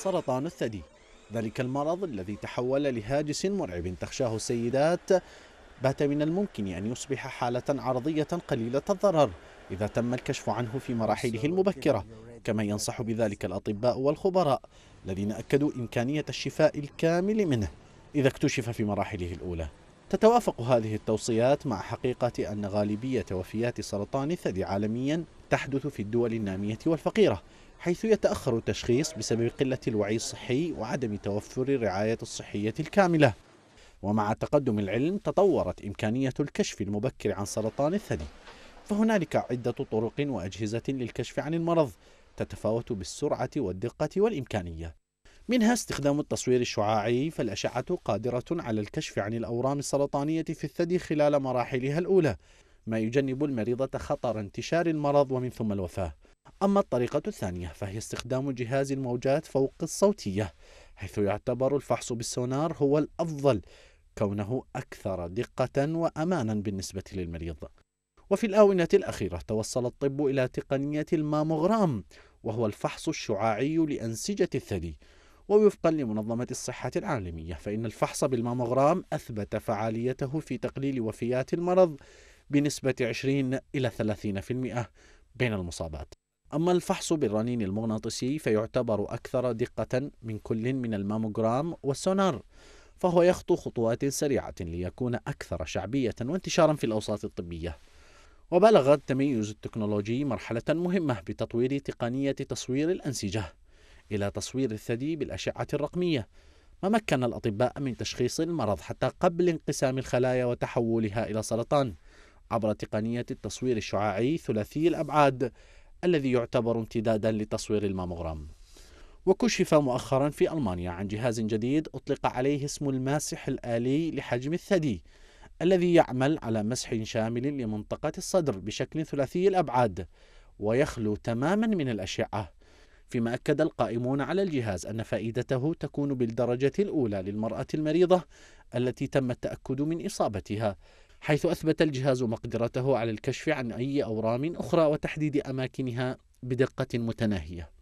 سرطان الثدي ذلك المرض الذي تحول لهاجس مرعب تخشاه السيدات بات من الممكن أن يصبح حالة عرضية قليلة الضرر إذا تم الكشف عنه في مراحله المبكرة كما ينصح بذلك الأطباء والخبراء الذين أكدوا إمكانية الشفاء الكامل منه إذا اكتشف في مراحله الأولى تتوافق هذه التوصيات مع حقيقة أن غالبية وفيات سرطان الثدي عالميا تحدث في الدول النامية والفقيرة حيث يتأخر التشخيص بسبب قلة الوعي الصحي وعدم توفر الرعاية الصحية الكاملة ومع تقدم العلم تطورت إمكانية الكشف المبكر عن سرطان الثدي فهنالك عدة طرق وأجهزة للكشف عن المرض تتفاوت بالسرعة والدقة والإمكانية منها استخدام التصوير الشعاعي فالأشعة قادرة على الكشف عن الأورام السرطانية في الثدي خلال مراحلها الأولى ما يجنب المريضة خطر انتشار المرض ومن ثم الوفاة أما الطريقة الثانية فهي استخدام جهاز الموجات فوق الصوتية حيث يعتبر الفحص بالسونار هو الأفضل كونه أكثر دقة وأمانا بالنسبة للمريض وفي الآونة الأخيرة توصل الطب إلى تقنية الماموغرام وهو الفحص الشعاعي لأنسجة الثدي ووفقا لمنظمة الصحة العالمية فإن الفحص بالماموغرام أثبت فعاليته في تقليل وفيات المرض بنسبة 20 إلى 30% بين المصابات أما الفحص بالرنين المغناطيسي فيعتبر أكثر دقة من كل من الماموغرام والسونار فهو يخطو خطوات سريعة ليكون أكثر شعبية وانتشارا في الأوساط الطبية وبلغ التميز التكنولوجي مرحلة مهمة بتطوير تقنية تصوير الأنسجة إلى تصوير الثدي بالأشعة الرقمية ما مكن الأطباء من تشخيص المرض حتى قبل انقسام الخلايا وتحولها إلى سرطان عبر تقنية التصوير الشعاعي ثلاثي الأبعاد الذي يعتبر امتدادا لتصوير الماموغرام وكشف مؤخرا في ألمانيا عن جهاز جديد أطلق عليه اسم الماسح الآلي لحجم الثدي الذي يعمل على مسح شامل لمنطقة الصدر بشكل ثلاثي الأبعاد ويخلو تماما من الأشعة فيما أكد القائمون على الجهاز أن فائدته تكون بالدرجة الأولى للمرأة المريضة التي تم التأكد من إصابتها حيث أثبت الجهاز مقدرته على الكشف عن أي أورام أخرى وتحديد أماكنها بدقة متناهية